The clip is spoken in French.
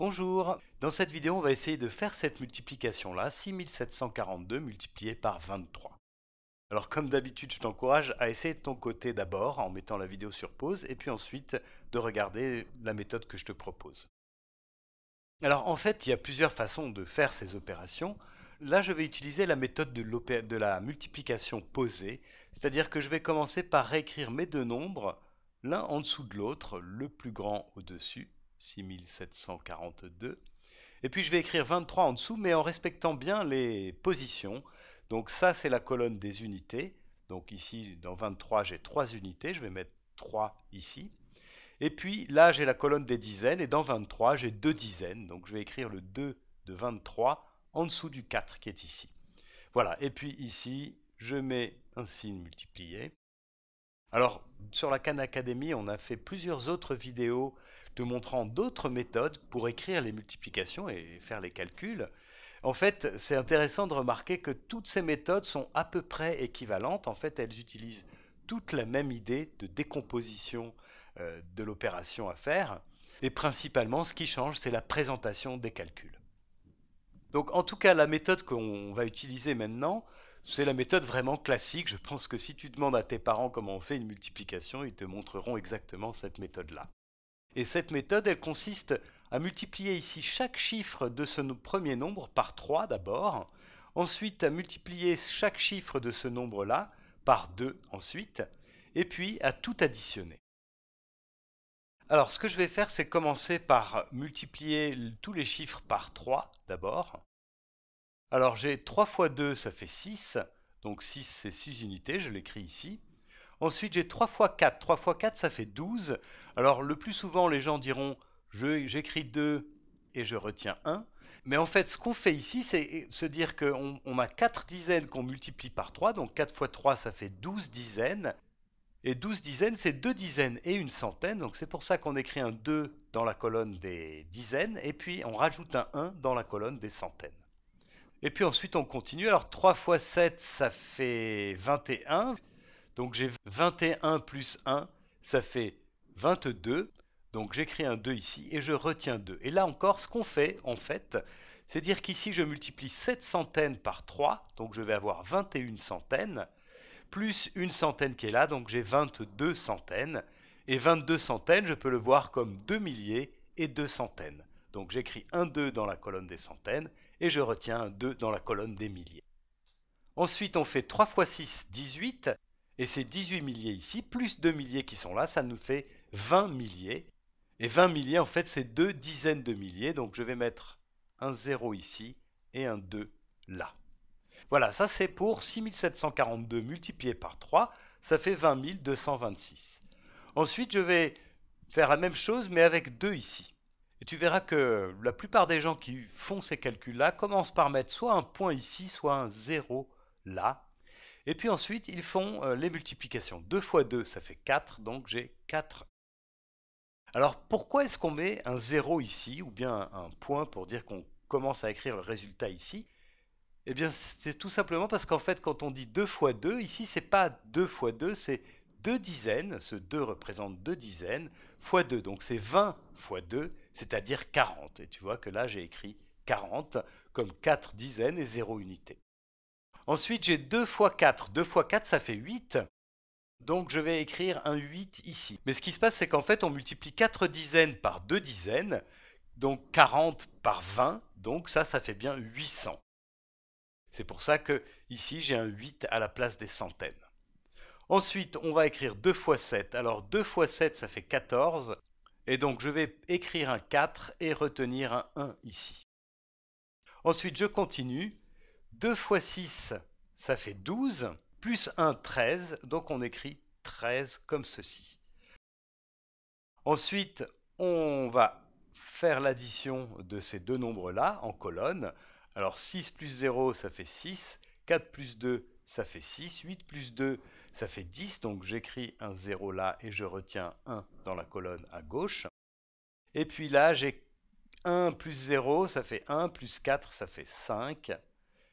Bonjour Dans cette vidéo, on va essayer de faire cette multiplication-là, 6742 multiplié par 23. Alors comme d'habitude, je t'encourage à essayer de ton côté d'abord en mettant la vidéo sur pause et puis ensuite de regarder la méthode que je te propose. Alors en fait, il y a plusieurs façons de faire ces opérations. Là, je vais utiliser la méthode de, la multiplication posée, c'est-à-dire que je vais commencer par réécrire mes deux nombres l'un en dessous de l'autre, le plus grand au-dessus, 6742. Et puis je vais écrire 23 en dessous, mais en respectant bien les positions. Donc ça, c'est la colonne des unités. Donc ici, dans 23, j'ai 3 unités. Je vais mettre 3 ici. Et puis là, j'ai la colonne des dizaines. Et dans 23, j'ai 2 dizaines. Donc je vais écrire le 2 de 23 en dessous du 4 qui est ici. Voilà. Et puis ici, je mets un signe multiplié. Alors, sur la Khan Academy, on a fait plusieurs autres vidéos te montrant d'autres méthodes pour écrire les multiplications et faire les calculs. En fait, c'est intéressant de remarquer que toutes ces méthodes sont à peu près équivalentes. En fait, elles utilisent toute la même idée de décomposition euh, de l'opération à faire. Et principalement, ce qui change, c'est la présentation des calculs. Donc, en tout cas, la méthode qu'on va utiliser maintenant, c'est la méthode vraiment classique. Je pense que si tu demandes à tes parents comment on fait une multiplication, ils te montreront exactement cette méthode-là. Et cette méthode, elle consiste à multiplier ici chaque chiffre de ce premier nombre par 3 d'abord, ensuite à multiplier chaque chiffre de ce nombre-là par 2 ensuite, et puis à tout additionner. Alors ce que je vais faire, c'est commencer par multiplier tous les chiffres par 3 d'abord. Alors j'ai 3 fois 2, ça fait 6, donc 6 c'est 6 unités, je l'écris ici. Ensuite, j'ai 3 fois 4. 3 x 4, ça fait 12. Alors, le plus souvent, les gens diront j'écris 2 et je retiens 1. Mais en fait, ce qu'on fait ici, c'est se dire qu'on a 4 dizaines qu'on multiplie par 3. Donc 4 x 3, ça fait 12 dizaines. Et 12 dizaines, c'est 2 dizaines et une centaine. Donc c'est pour ça qu'on écrit un 2 dans la colonne des dizaines. Et puis on rajoute un 1 dans la colonne des centaines. Et puis ensuite, on continue. Alors 3 x 7, ça fait 21. Donc j'ai 21 plus 1, ça fait 22. Donc j'écris un 2 ici et je retiens 2. Et là encore, ce qu'on fait en fait, c'est dire qu'ici je multiplie 7 centaines par 3, donc je vais avoir 21 centaines, plus une centaine qui est là, donc j'ai 22 centaines. Et 22 centaines, je peux le voir comme 2 milliers et 2 centaines. Donc j'écris un 2 dans la colonne des centaines et je retiens un 2 dans la colonne des milliers. Ensuite, on fait 3 x 6, 18. Et ces 18 milliers ici, plus 2 milliers qui sont là, ça nous fait 20 milliers. Et 20 milliers, en fait, c'est deux dizaines de milliers. Donc je vais mettre un 0 ici et un 2 là. Voilà, ça c'est pour 6742 multiplié par 3, ça fait 20 226. Ensuite, je vais faire la même chose, mais avec 2 ici. Et tu verras que la plupart des gens qui font ces calculs-là commencent par mettre soit un point ici, soit un 0 là, et puis ensuite, ils font euh, les multiplications. 2 fois 2, ça fait 4, donc j'ai 4 alors pourquoi est-ce qu'on met un 0 ici, ou bien un point pour dire qu'on commence à écrire le résultat ici Eh bien c'est tout simplement parce qu'en fait quand on dit 2 fois 2, ici ce n'est pas 2 fois 2, c'est 2 dizaines, ce 2 représente 2 dizaines, fois 2, donc c'est 20 fois 2, c'est-à-dire 40. Et tu vois que là j'ai écrit 40 comme 4 dizaines et 0 unités. Ensuite, j'ai 2 x 4. 2 x 4, ça fait 8. Donc je vais écrire un 8 ici. Mais ce qui se passe, c'est qu'en fait, on multiplie 4 dizaines par 2 dizaines, donc 40 par 20, donc ça, ça fait bien 800. C'est pour ça que ici, j'ai un 8 à la place des centaines. Ensuite, on va écrire 2 x 7. Alors 2 x 7, ça fait 14. Et donc je vais écrire un 4 et retenir un 1 ici. Ensuite, je continue. 2 x 6, ça fait 12, plus 1, 13, donc on écrit 13 comme ceci. Ensuite, on va faire l'addition de ces deux nombres-là en colonne. Alors 6 plus 0, ça fait 6, 4 plus 2, ça fait 6, 8 plus 2, ça fait 10, donc j'écris un 0 là et je retiens 1 dans la colonne à gauche. Et puis là, j'ai 1 plus 0, ça fait 1, plus 4, ça fait 5.